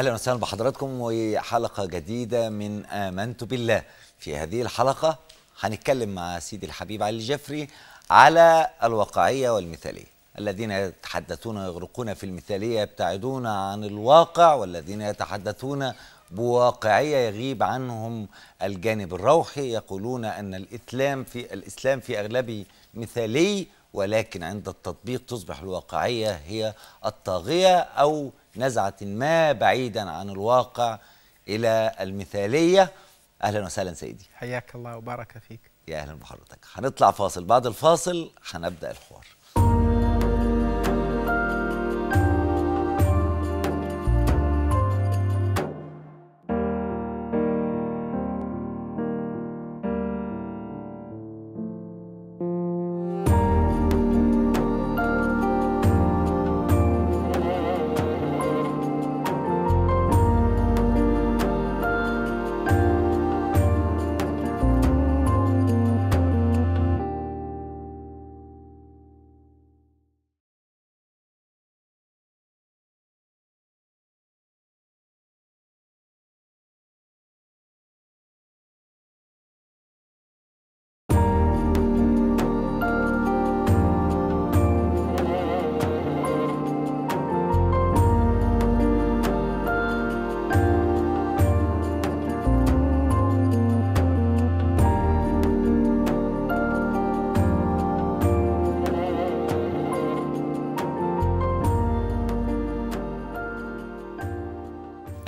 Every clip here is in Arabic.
اهلا وسهلا بحضراتكم وحلقه جديده من امنت بالله في هذه الحلقه هنتكلم مع سيدي الحبيب علي الجفري على الواقعيه والمثاليه الذين يتحدثون يغرقون في المثاليه يبتعدون عن الواقع والذين يتحدثون بواقعيه يغيب عنهم الجانب الروحي يقولون ان الاسلام في الاسلام في اغلبه مثالي ولكن عند التطبيق تصبح الواقعية هي الطاغية أو نزعة ما بعيدا عن الواقع إلى المثالية أهلا وسهلا سيدي حياك الله وبارك فيك يا أهلا بحضرتك هنطلع فاصل بعد الفاصل هنبدأ الحوار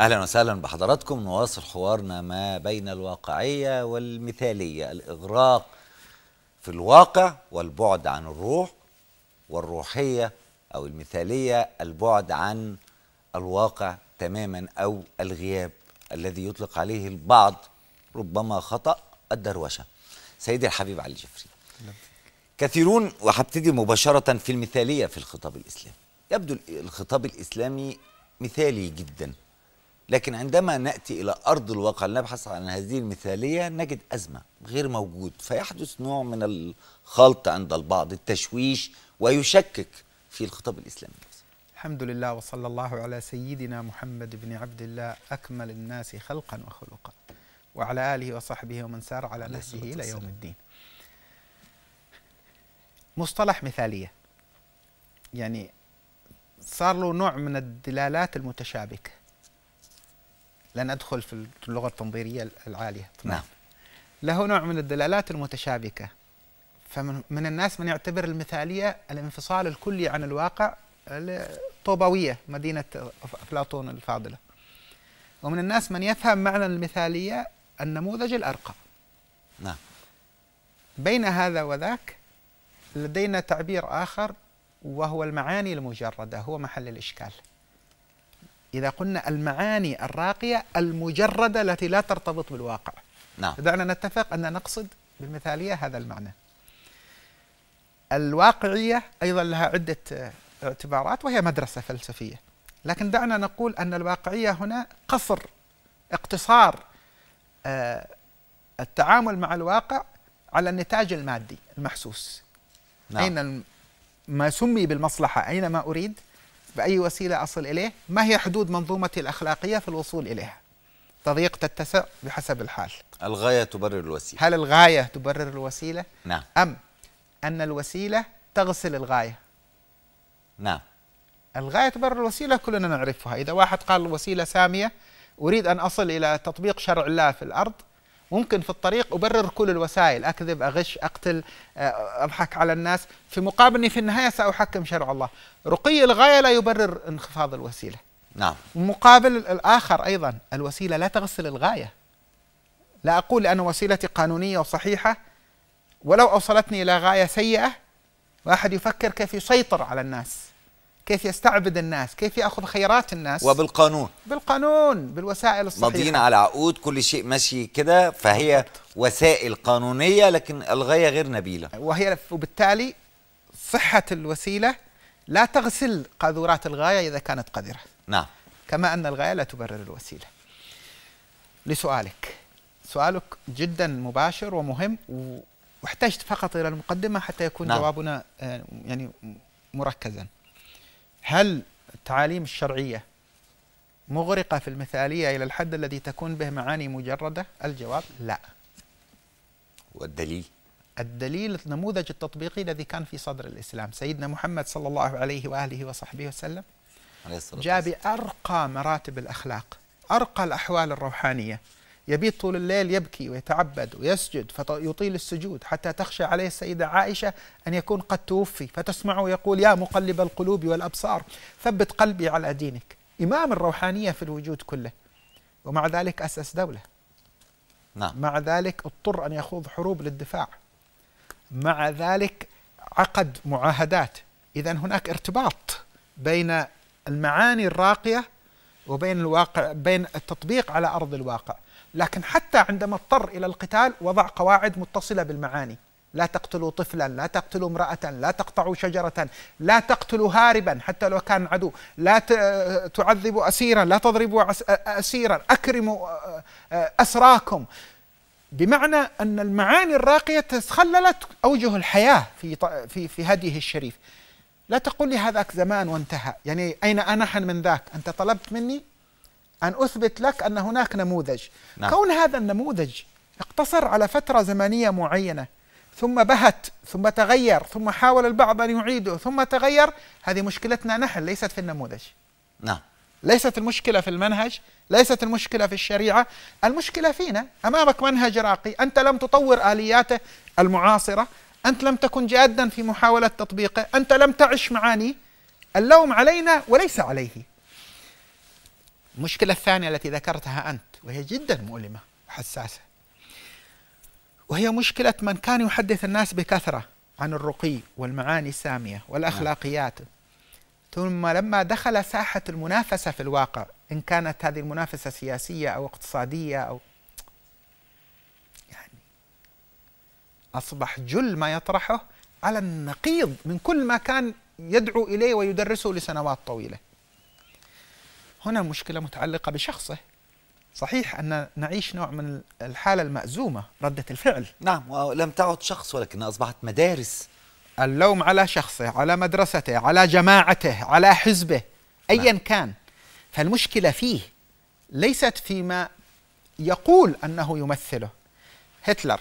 اهلا وسهلا بحضراتكم نواصل حوارنا ما بين الواقعيه والمثاليه الاغراق في الواقع والبعد عن الروح والروحيه او المثاليه البعد عن الواقع تماما او الغياب الذي يطلق عليه البعض ربما خطا الدروشه سيدي الحبيب علي الجفري كثيرون وهبتدي مباشره في المثاليه في الخطاب الاسلامي يبدو الخطاب الاسلامي مثالي جدا لكن عندما ناتي الى ارض الواقع لنبحث عن هذه المثاليه نجد ازمه غير موجود فيحدث نوع من الخلط عند البعض التشويش ويشكك في الخطاب الاسلامي الحمد لله وصلى الله على سيدنا محمد بن عبد الله اكمل الناس خلقا وخلقا وعلى اله وصحبه ومن سار على نهجه الى يوم الدين مصطلح مثاليه يعني صار له نوع من الدلالات المتشابكه لن أدخل في اللغة التنظيرية العالية طبعا. نعم له نوع من الدلالات المتشابكة فمن الناس من يعتبر المثالية الانفصال الكلي عن الواقع الطوبويه مدينة أفلاطون الفاضلة ومن الناس من يفهم معنى المثالية النموذج الأرقى نعم بين هذا وذاك لدينا تعبير آخر وهو المعاني المجردة هو محل الإشكال إذا قلنا المعاني الراقية المجردة التي لا ترتبط بالواقع نعم دعنا نتفق أن نقصد بالمثالية هذا المعنى الواقعية أيضا لها عدة اعتبارات وهي مدرسة فلسفية لكن دعنا نقول أن الواقعية هنا قصر اقتصار آه، التعامل مع الواقع على النتاج المادي المحسوس نعم. أين ما سمي بالمصلحة أين ما أريد بأي وسيلة أصل إليه ما هي حدود منظومتي الأخلاقية في الوصول إليها تضيق تتسع بحسب الحال الغاية تبرر الوسيلة هل الغاية تبرر الوسيلة؟ نعم أم أن الوسيلة تغسل الغاية نعم الغاية تبرر الوسيلة كلنا نعرفها إذا واحد قال الوسيلة سامية أريد أن أصل إلى تطبيق شرع الله في الأرض ممكن في الطريق أبرر كل الوسائل أكذب أغش أقتل آه، أضحك على الناس في مقابل أني في النهاية سأحكم شرع الله رقي الغاية لا يبرر انخفاض الوسيلة نعم مقابل الآخر أيضا الوسيلة لا تغسل الغاية لا أقول أن وسيلتي قانونية وصحيحة ولو أوصلتني إلى غاية سيئة واحد يفكر كيف يسيطر على الناس كيف يستعبد الناس كيف يأخذ خيرات الناس وبالقانون بالقانون بالوسائل الصحيحة ماضيين على عقود كل شيء ماشي كده فهي وسائل قانونية لكن الغاية غير نبيلة وهي وبالتالي صحة الوسيلة لا تغسل قاذورات الغاية إذا كانت قذرة نعم كما أن الغاية لا تبرر الوسيلة لسؤالك سؤالك جدا مباشر ومهم واحتجت فقط إلى المقدمة حتى يكون نعم. جوابنا آه، يعني مركزا هل التعاليم الشرعية مغرقة في المثالية إلى الحد الذي تكون به معاني مجردة الجواب لا والدليل الدليل النموذج التطبيقي الذي كان في صدر الإسلام سيدنا محمد صلى الله عليه وآله وصحبه وسلم جاء بأرقى مراتب الأخلاق أرقى الأحوال الروحانية يبيت طول الليل يبكي ويتعبد ويسجد فيطيل السجود حتى تخشى عليه السيدة عائشة أن يكون قد توفي فتسمعه يقول يا مقلب القلوب والأبصار ثبت قلبي على دينك إمام الروحانية في الوجود كله ومع ذلك أسس دولة نعم. مع ذلك اضطر أن يخوض حروب للدفاع مع ذلك عقد معاهدات إذا هناك ارتباط بين المعاني الراقية وبين الواقع بين التطبيق على ارض الواقع لكن حتى عندما اضطر الى القتال وضع قواعد متصله بالمعاني لا تقتلوا طفلا لا تقتلوا امراه لا تقطعوا شجره لا تقتلوا هاربا حتى لو كان عدو لا تعذبوا اسيرا لا تضربوا اسيرا اكرموا آه، اسراكم بمعنى ان المعاني الراقيه تخللت اوجه الحياه في في في هديه الشريف لا تقل لي هذاك زمان وانتهى يعني أين أنا حن من ذاك أنت طلبت مني أن أثبت لك أن هناك نموذج نعم. كون هذا النموذج اقتصر على فترة زمنية معينة ثم بهت ثم تغير ثم حاول البعض أن يعيده ثم تغير هذه مشكلتنا نحن ليست في النموذج نعم ليست المشكلة في المنهج ليست المشكلة في الشريعة المشكلة فينا أمامك منهج راقي أنت لم تطور آلياته المعاصرة أنت لم تكن جادا في محاولة تطبيقه أنت لم تعش معاني اللوم علينا وليس عليه المشكلة الثانية التي ذكرتها أنت وهي جدا مؤلمة وحساسة وهي مشكلة من كان يحدث الناس بكثرة عن الرقي والمعاني السامية والأخلاقيات ثم لما دخل ساحة المنافسة في الواقع إن كانت هذه المنافسة سياسية أو اقتصادية أو أصبح جل ما يطرحه على النقيض من كل ما كان يدعو إليه ويدرسه لسنوات طويلة هنا مشكلة متعلقة بشخصه صحيح أن نعيش نوع من الحالة المأزومة ردة الفعل نعم ولم تعد شخص ولكنها أصبحت مدارس اللوم على شخصه على مدرسته على جماعته على حزبه أيا نعم. كان فالمشكلة فيه ليست فيما يقول أنه يمثله هتلر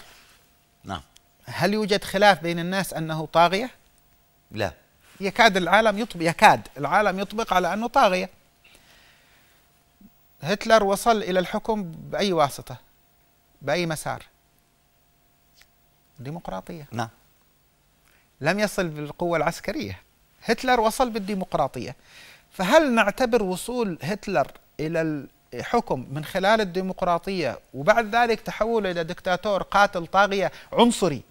هل يوجد خلاف بين الناس أنه طاغية؟ لا يكاد العالم يطبق يكاد العالم يطبق على أنه طاغية هتلر وصل إلى الحكم بأي واسطة بأي مسار ديمقراطية نعم لم يصل بالقوة العسكرية هتلر وصل بالديمقراطية فهل نعتبر وصول هتلر إلى الحكم من خلال الديمقراطية وبعد ذلك تحوله إلى دكتاتور قاتل طاغية عنصري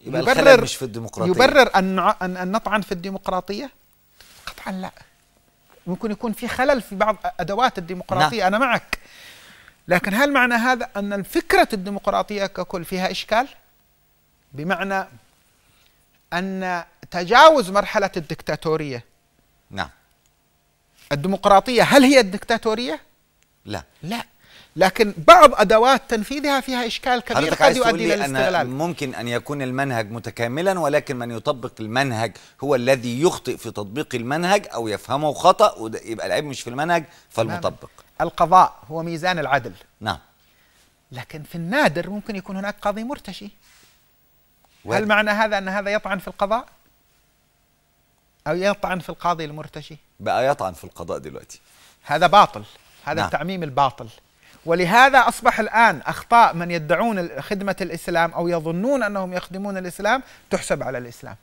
يبقى يبرر مش في الديمقراطيه يبرر ان ان, أن نطعن في الديمقراطيه؟ قطعا لا ممكن يكون في خلل في بعض ادوات الديمقراطيه نعم. انا معك لكن هل معنى هذا ان فكره الديمقراطيه ككل فيها اشكال؟ بمعنى ان تجاوز مرحله الدكتاتوريه نعم الديمقراطيه هل هي الدكتاتوريه؟ لا لا لكن بعض ادوات تنفيذها فيها اشكال كبير قد يؤدي الى الاستغلال ممكن ان يكون المنهج متكاملا ولكن من يطبق المنهج هو الذي يخطئ في تطبيق المنهج او يفهمه خطا ويبقى العيب مش في المنهج فالمطبق القضاء هو ميزان العدل نعم لكن في النادر ممكن يكون هناك قاضي مرتشي هل معنى هذا ان هذا يطعن في القضاء او يطعن في القاضي المرتشي بقى يطعن في القضاء دلوقتي هذا باطل هذا نعم. التعميم الباطل ولهذا أصبح الآن أخطاء من يدعون خدمة الإسلام أو يظنون أنهم يخدمون الإسلام تحسب على الإسلام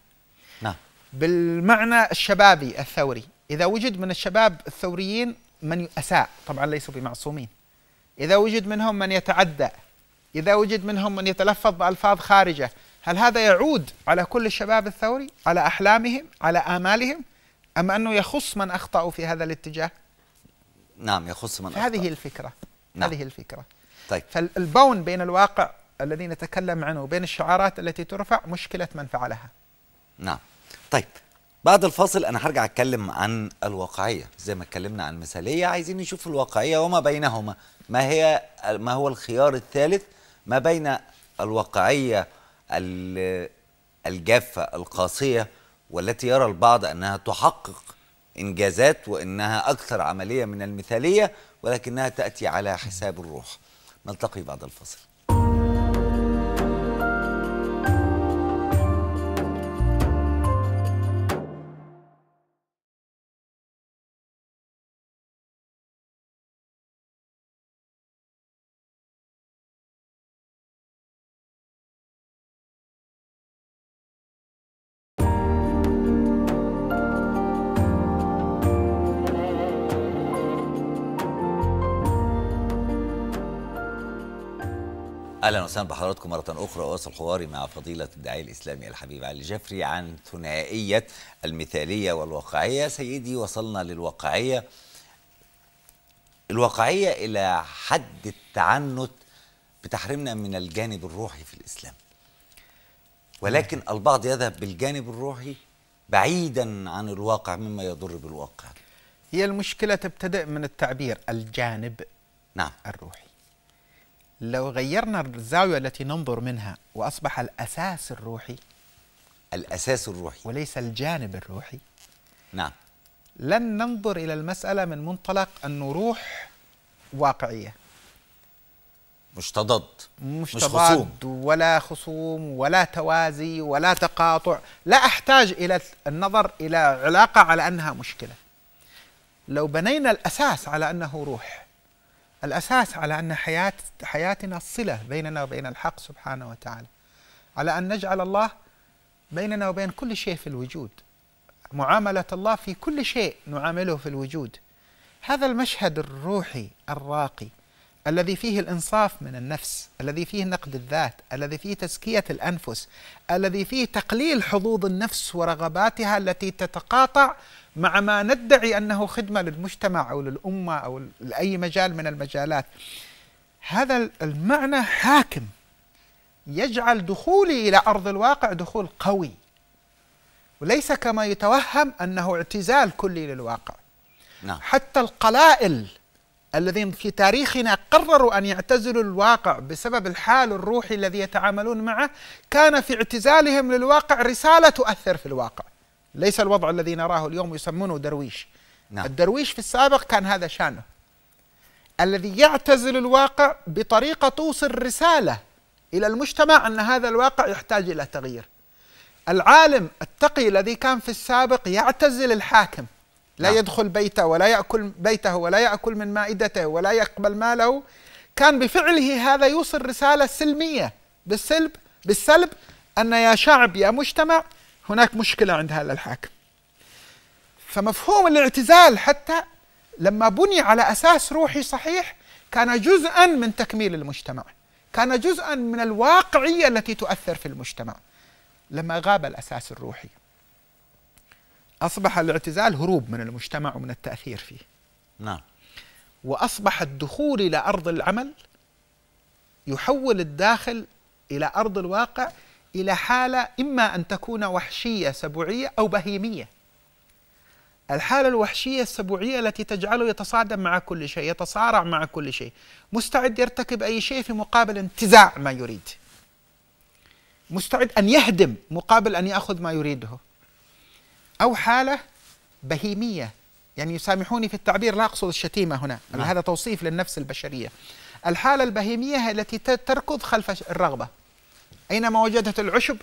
نعم بالمعنى الشبابي الثوري إذا وجد من الشباب الثوريين من أساء طبعا ليسوا بمعصومين إذا وجد منهم من يتعدى إذا وجد منهم من يتلفظ بألفاظ خارجة هل هذا يعود على كل الشباب الثوري على أحلامهم على آمالهم أم أنه يخص من أخطأوا في هذا الاتجاه نعم يخص من أخطأ هذه الفكرة نعم. هذه الفكرة طيب. فالبون بين الواقع الذي نتكلم عنه وبين الشعارات التي ترفع مشكلة من فعلها نعم طيب بعد الفاصل أنا هرجع أتكلم عن الواقعية زي ما اتكلمنا عن مثالية عايزين نشوف الواقعية وما بينهما ما هي ما هو الخيار الثالث ما بين الواقعية الجافة القاسية والتي يرى البعض أنها تحقق إنجازات وأنها أكثر عملية من المثالية ولكنها تأتي على حساب الروح نلتقي بعد الفصل اهلا وسهلا بحضراتكم مره اخرى واصل حواري مع فضيله الداعيه الاسلامي الحبيب علي جفري عن ثنائيه المثاليه والواقعيه سيدي وصلنا للواقعيه الواقعيه الى حد التعنت بتحرمنا من الجانب الروحي في الاسلام ولكن البعض يذهب بالجانب الروحي بعيدا عن الواقع مما يضر بالواقع هي المشكله تبتدئ من التعبير الجانب نعم الروحي لو غيرنا الزاوية التي ننظر منها وأصبح الأساس الروحي الأساس الروحي وليس الجانب الروحي نعم لن ننظر إلى المسألة من منطلق أنه روح واقعية مش تضاد مش, مش خصوم ولا خصوم ولا توازي ولا تقاطع لا أحتاج إلى النظر إلى علاقة على أنها مشكلة لو بنينا الأساس على أنه روح الأساس على أن حياة حياتنا صلة بيننا وبين الحق سبحانه وتعالى على أن نجعل الله بيننا وبين كل شيء في الوجود معاملة الله في كل شيء نعامله في الوجود هذا المشهد الروحي الراقي الذي فيه الانصاف من النفس الذي فيه نقد الذات الذي فيه تزكيه الانفس الذي فيه تقليل حظوظ النفس ورغباتها التي تتقاطع مع ما ندعي انه خدمه للمجتمع او للامه او لاي مجال من المجالات هذا المعنى حاكم يجعل دخولي الى ارض الواقع دخول قوي وليس كما يتوهم انه اعتزال كلي للواقع نعم. حتى القلائل الذين في تاريخنا قرروا أن يعتزلوا الواقع بسبب الحال الروحي الذي يتعاملون معه كان في اعتزالهم للواقع رسالة تؤثر في الواقع ليس الوضع الذي نراه اليوم يسمونه درويش نعم. الدرويش في السابق كان هذا شأنه الذي يعتزل الواقع بطريقة توصل رسالة إلى المجتمع أن هذا الواقع يحتاج إلى تغيير العالم التقي الذي كان في السابق يعتزل الحاكم لا نعم. يدخل بيته ولا يأكل بيته ولا يأكل من مائدته ولا يقبل ماله كان بفعله هذا يوصل رسالة سلمية بالسلب بالسلب أن يا شعب يا مجتمع هناك مشكلة عند هذا الحاكم فمفهوم الاعتزال حتى لما بني على أساس روحي صحيح كان جزءا من تكميل المجتمع كان جزءا من الواقعية التي تؤثر في المجتمع لما غاب الأساس الروحي أصبح الاعتزال هروب من المجتمع ومن التأثير فيه نعم وأصبح الدخول إلى أرض العمل يحول الداخل إلى أرض الواقع إلى حالة إما أن تكون وحشية سبوعية أو بهيمية الحالة الوحشية السبوعية التي تجعله يتصادم مع كل شيء يتصارع مع كل شيء مستعد يرتكب أي شيء في مقابل انتزاع ما يريد مستعد أن يهدم مقابل أن يأخذ ما يريده أو حالة بهيمية يعني يسامحوني في التعبير لا أقصد الشتيمة هنا نعم. هذا توصيف للنفس البشرية الحالة البهيمية التي تركض خلف الرغبة أينما وجدت العشب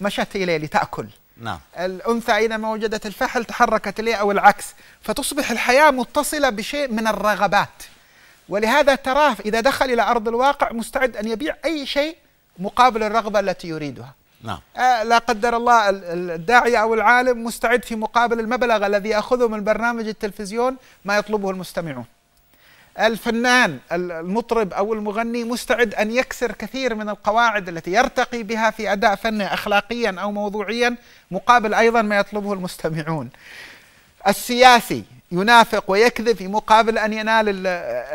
مشت إليه لتأكل نعم. الأنثى أينما وجدت الفحل تحركت إليه أو العكس فتصبح الحياة متصلة بشيء من الرغبات ولهذا تراه إذا دخل إلى أرض الواقع مستعد أن يبيع أي شيء مقابل الرغبة التي يريدها نعم. آه، لا قدر الله الداعية أو العالم مستعد في مقابل المبلغ الذي يأخذه من برنامج التلفزيون ما يطلبه المستمعون الفنان المطرب أو المغني مستعد أن يكسر كثير من القواعد التي يرتقي بها في أداء فنه أخلاقيا أو موضوعيا مقابل أيضا ما يطلبه المستمعون السياسي ينافق ويكذب في مقابل أن ينال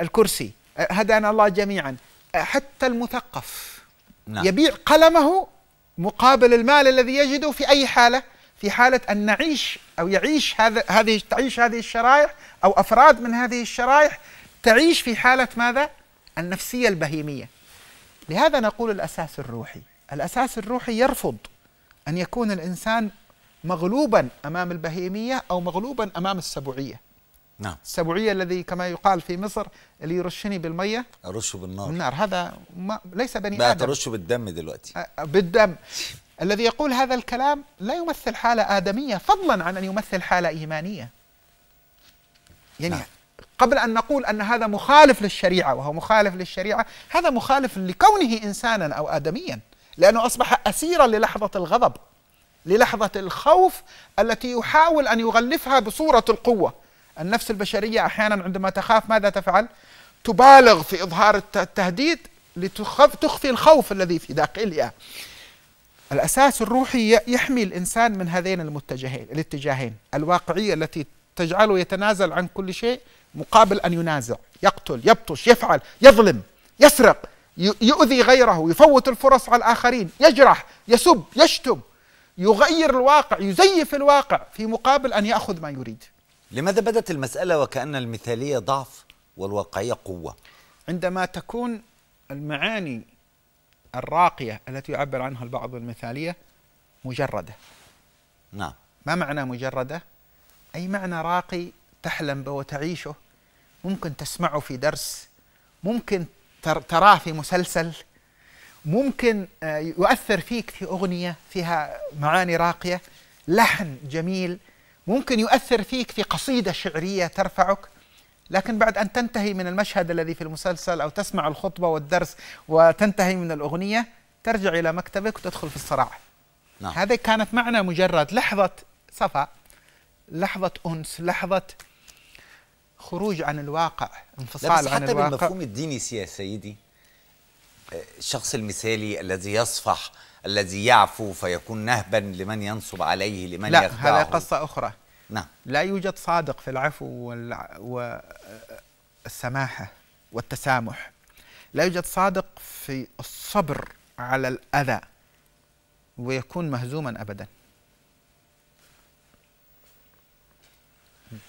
الكرسي هدانا الله جميعا حتى المثقف نعم. يبيع قلمه مقابل المال الذي يجده في أي حالة في حالة أن نعيش أو يعيش هذا هذه تعيش هذه الشرائح أو أفراد من هذه الشرائح تعيش في حالة ماذا؟ النفسية البهيمية لهذا نقول الأساس الروحي الأساس الروحي يرفض أن يكون الإنسان مغلوبا أمام البهيمية أو مغلوبا أمام السبوعية نعم السبوعية الذي كما يقال في مصر اللي يرشني بالمية أرشه بالنار النار هذا ما ليس بني بقى آدم ترشه بالدم دلوقتي بالدم الذي يقول هذا الكلام لا يمثل حالة آدمية فضلا عن أن يمثل حالة إيمانية يعني نعم. قبل أن نقول أن هذا مخالف للشريعة وهو مخالف للشريعة هذا مخالف لكونه إنسانا أو آدميا لأنه أصبح أسيرا للحظة الغضب للحظة الخوف التي يحاول أن يغلفها بصورة القوة النفس البشرية أحيانا عندما تخاف ماذا تفعل؟ تبالغ في إظهار التهديد لتخفي الخوف الذي في داخلها الأساس الروحي يحمي الإنسان من هذين المتجهين الاتجاهين الواقعية التي تجعله يتنازل عن كل شيء مقابل أن ينازع يقتل يبطش يفعل يظلم يسرق يؤذي غيره يفوت الفرص على الآخرين يجرح يسب يشتم يغير الواقع يزيف الواقع في مقابل أن يأخذ ما يريد لماذا بدت المسألة وكأن المثالية ضعف والواقعية قوة؟ عندما تكون المعاني الراقية التي يعبر عنها البعض المثالية مجردة نعم ما معنى مجردة؟ أي معنى راقي تحلم به وتعيشه ممكن تسمعه في درس ممكن تراه في مسلسل ممكن آه، يؤثر فيك في أغنية فيها معاني راقية لحن جميل ممكن يؤثر فيك في قصيدة شعرية ترفعك لكن بعد أن تنتهي من المشهد الذي في المسلسل أو تسمع الخطبة والدرس وتنتهي من الأغنية ترجع إلى مكتبك وتدخل في الصراع نعم. هذه كانت معنا مجرد لحظة صفاء لحظة أنس لحظة خروج عن الواقع انفصال عن الواقع حتى بالمفهوم الديني يا سيدي آه، الشخص المثالي الذي يصفح الذي يعفو فيكون نهبا لمن ينصب عليه لمن لا هذه قصة أخرى نعم لا يوجد صادق في العفو والسماحة والتسامح لا يوجد صادق في الصبر على الأذى ويكون مهزوما أبدا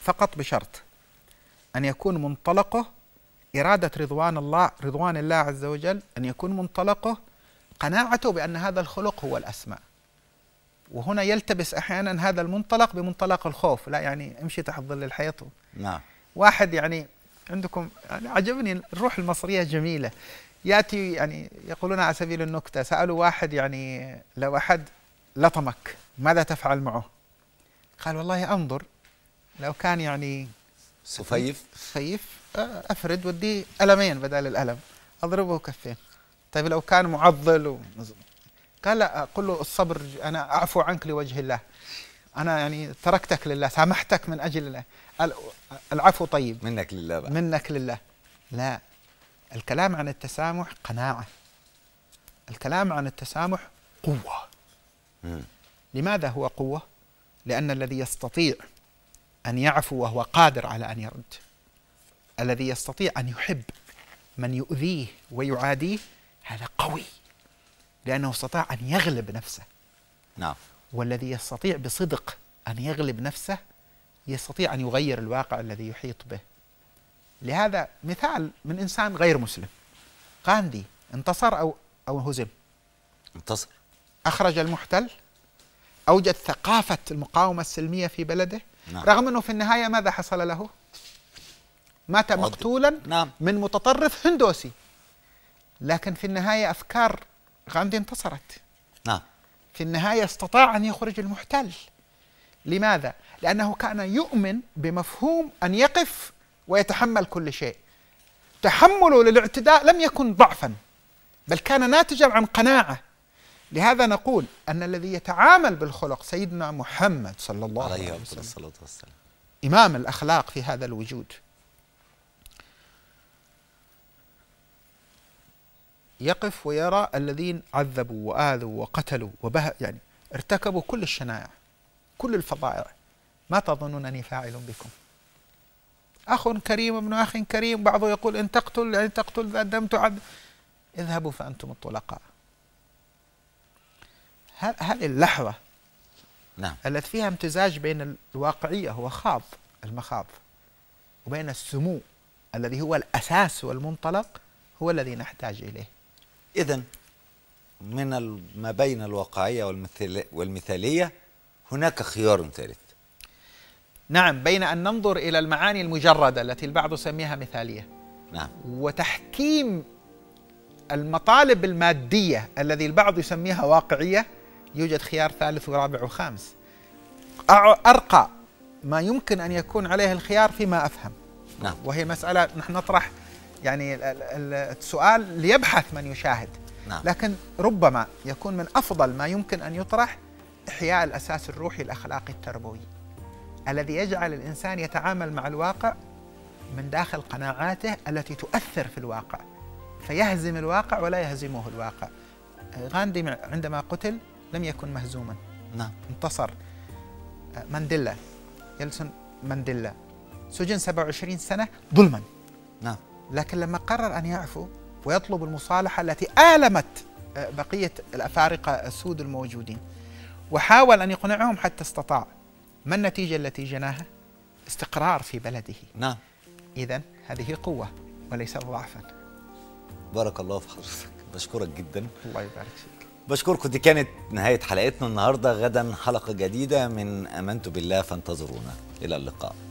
فقط بشرط أن يكون منطلقه إرادة رضوان الله رضوان الله عز وجل أن يكون منطلقه قناعته بأن هذا الخلق هو الأسماء وهنا يلتبس احيانا هذا المنطلق بمنطلق الخوف لا يعني امشي تحت ظل الحيط نعم واحد يعني عندكم يعني عجبني الروح المصريه جميله ياتي يعني يقولون على سبيل النكته سالوا واحد يعني لو احد لطمك ماذا تفعل معه؟ قال والله انظر لو كان يعني سفيف سفيف آه، افرد وديه ألمين بدل الألم اضربه كفين طيب لو كان معضل و... قال لا قل له الصبر انا اعفو عنك لوجه الله انا يعني تركتك لله سامحتك من اجل الله العفو طيب منك لله بقى. منك لله لا الكلام عن التسامح قناعه الكلام عن التسامح قوه مم. لماذا هو قوه لان الذي يستطيع ان يعفو وهو قادر على ان يرد الذي يستطيع ان يحب من يؤذيه ويعاديه هذا قوي لأنه استطاع أن يغلب نفسه نعم والذي يستطيع بصدق أن يغلب نفسه يستطيع أن يغير الواقع الذي يحيط به لهذا مثال من إنسان غير مسلم غاندي انتصر أو أو هزم انتصر أخرج المحتل أوجد ثقافة المقاومة السلمية في بلده نعم. رغم أنه في النهاية ماذا حصل له مات مقتولا نعم. من متطرف هندوسي لكن في النهاية أفكار غاندي انتصرت نعم في النهاية استطاع أن يخرج المحتل لماذا؟ لأنه كان يؤمن بمفهوم أن يقف ويتحمل كل شيء تحمله للاعتداء لم يكن ضعفا بل كان ناتجا عن قناعة لهذا نقول أن الذي يتعامل بالخلق سيدنا محمد صلى الله عليه, عليه وسلم الصلاة والسلام. إمام الأخلاق في هذا الوجود يقف ويرى الذين عذبوا وآذوا وقتلوا وبه يعني ارتكبوا كل الشنائع كل الفظائع ما تظنون أني فاعل بكم أخ كريم ابن أخ كريم بعضه يقول إن تقتل يعني تقتل ذا الدم تعذب اذهبوا فأنتم الطلقاء هذه اللحظة نعم. التي فيها امتزاج بين الواقعية هو خاض المخاض وبين السمو الذي هو الأساس والمنطلق هو الذي نحتاج إليه إذا من ما بين الواقعية والمثالية هناك خيار ثالث نعم بين أن ننظر إلى المعاني المجردة التي البعض يسميها مثالية نعم وتحكيم المطالب المادية الذي البعض يسميها واقعية يوجد خيار ثالث ورابع وخامس أرقى ما يمكن أن يكون عليه الخيار فيما أفهم نعم. وهي مسألة نحن نطرح يعني السؤال ليبحث من يشاهد نعم. لكن ربما يكون من أفضل ما يمكن أن يطرح إحياء الأساس الروحي الأخلاقي التربوي الذي يجعل الإنسان يتعامل مع الواقع من داخل قناعاته التي تؤثر في الواقع فيهزم الواقع ولا يهزمه الواقع غاندي عندما قتل لم يكن مهزوما نعم انتصر مانديلا يلسون مانديلا سجن 27 سنة ظلما نعم لكن لما قرر أن يعفو ويطلب المصالحة التي آلمت آه، بقية الأفارقة السود الموجودين وحاول أن يقنعهم حتى استطاع ما النتيجة التي جناها؟ استقرار في بلده نعم إذا هذه قوة وليس ضعفا بارك الله في حضرتك بشكرك جدا الله يبارك فيك بشكركم دي كانت نهاية حلقتنا النهاردة غدا حلقة جديدة من آمنت بالله فانتظرونا إلى اللقاء